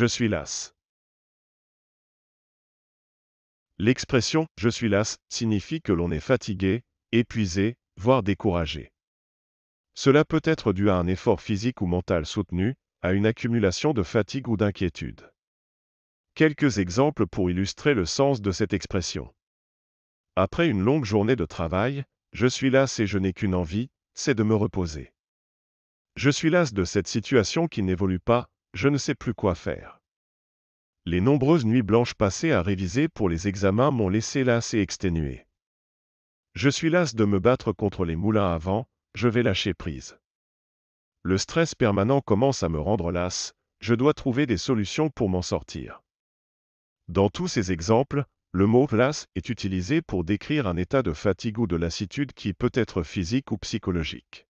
Je suis las. L'expression je suis las signifie que l'on est fatigué, épuisé, voire découragé. Cela peut être dû à un effort physique ou mental soutenu, à une accumulation de fatigue ou d'inquiétude. Quelques exemples pour illustrer le sens de cette expression. Après une longue journée de travail, je suis las et je n'ai qu'une envie, c'est de me reposer. Je suis las de cette situation qui n'évolue pas, je ne sais plus quoi faire. Les nombreuses nuits blanches passées à réviser pour les examens m'ont laissé las et exténué. Je suis lasse de me battre contre les moulins à vent, je vais lâcher prise. Le stress permanent commence à me rendre las, je dois trouver des solutions pour m'en sortir. Dans tous ces exemples, le mot las est utilisé pour décrire un état de fatigue ou de lassitude qui peut être physique ou psychologique.